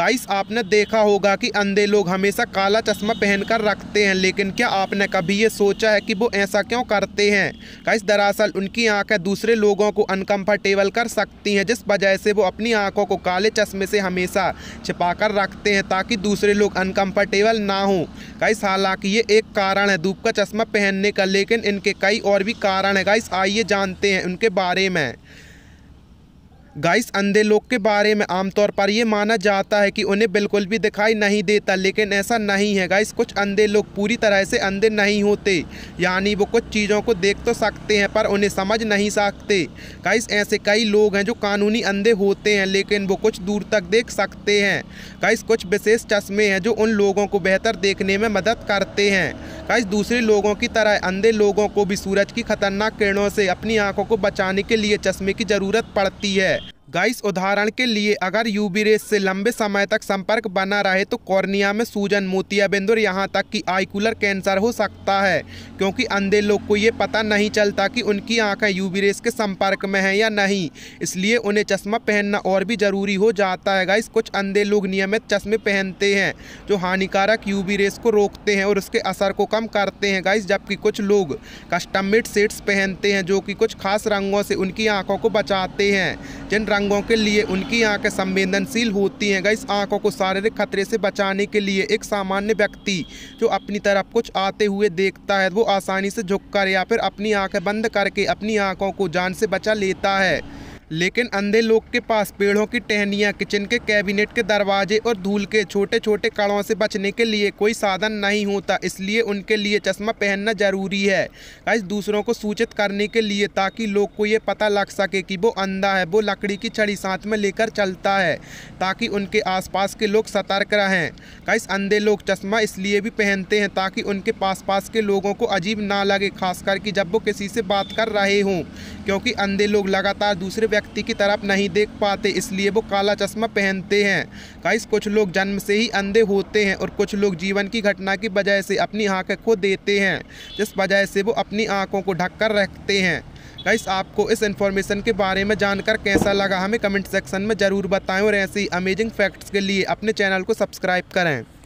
guys आपने देखा होगा कि अंधे लोग हमेशा काला चश्मा पहनकर रखते हैं लेकिन क्या आपने कभी ये सोचा है कि वो ऐसा क्यों करते हैं गाइस दरअसल उनकी आंखें दूसरे लोगों को अनकंफर्टेबल कर सकती हैं जिस वजह से वो अपनी आंखों को काले चश्मे से हमेशा छिपा कर रखते हैं ताकि दूसरे लोग अनकम्फर्टेबल ना हों गाइस हालांकि ये एक कारण है धूप का चश्मा पहनने का लेकिन इनके कई और भी कारण है गाइस आइए जानते हैं उनके बारे में गाइस अंधे लोग के बारे में आमतौर पर ये माना जाता है कि उन्हें बिल्कुल भी दिखाई नहीं देता लेकिन ऐसा नहीं है गाइस कुछ अंधे लोग पूरी तरह से अंधे नहीं होते यानी वो कुछ चीज़ों को देख तो सकते हैं पर उन्हें समझ नहीं सकते गाइस ऐसे कई लोग हैं जो कानूनी अंधे होते हैं लेकिन वो कुछ दूर तक देख सकते हैं गाइस कुछ विशेष चश्मे हैं जो उन लोगों को बेहतर देखने में मदद करते हैं गाइस दूसरे लोगों की तरह अंधे लोगों को भी सूरज की खतरनाक किरणों से अपनी आँखों को बचाने के लिए चश्मे की ज़रूरत पड़ती है गाइस उदाहरण के लिए अगर यूबी रेस से लंबे समय तक संपर्क बना रहे तो कॉर्निया में सूजन मोतियाबिंद और यहाँ तक कि आईकुलर कैंसर हो सकता है क्योंकि अंधे लोग को ये पता नहीं चलता कि उनकी आंखें यूबी रेस के संपर्क में हैं या नहीं इसलिए उन्हें चश्मा पहनना और भी ज़रूरी हो जाता है गाइस कुछ अंधे लोग नियमित चश्मे पहनते हैं जो हानिकारक यूबी रेस को रोकते हैं और उसके असर को कम करते हैं गाइस जबकि कुछ लोग कस्टमेड सेट्स पहनते हैं जो कि कुछ खास रंगों से उनकी आँखों को बचाते हैं जिन दिव्यांगों के लिए उनकी आंखें संवेदनशील होती हैं गई आंखों को शारीरिक खतरे से बचाने के लिए एक सामान्य व्यक्ति जो अपनी तरफ कुछ आते हुए देखता है वो आसानी से झुक कर या फिर अपनी आंखें बंद करके अपनी आंखों को जान से बचा लेता है लेकिन अंधे लोग के पास पेड़ों की टहनियाँ किचन के कैबिनेट के दरवाजे और धूल के छोटे छोटे कड़ों से बचने के लिए कोई साधन नहीं होता इसलिए उनके लिए चश्मा पहनना ज़रूरी है इस दूसरों को सूचित करने के लिए ताकि लोग को ये पता लग सके कि वो अंधा है वो लकड़ी की छड़ी साथ में लेकर चलता है ताकि उनके आस के लोग सतर्क रहें कई अंधे लोग चश्मा इसलिए भी पहनते हैं ताकि उनके पास पास के लोगों को अजीब ना लगे खासकर कि जब वो किसी से बात कर रहे हों क्योंकि अंधे लोग लगातार दूसरे व्यक्ति की तरफ नहीं देख पाते इसलिए वो काला चश्मा पहनते हैं गाइस कुछ लोग जन्म से ही अंधे होते हैं और कुछ लोग जीवन की घटना की वजह से अपनी आँखें खो देते हैं जिस वजह से वो अपनी आँखों को ढक कर रखते हैं गाइस आपको इस इन्फॉर्मेशन के बारे में जानकर कैसा लगा हमें कमेंट सेक्शन में ज़रूर बताएं और ऐसे ही अमेजिंग फैक्ट्स के लिए अपने चैनल को सब्सक्राइब करें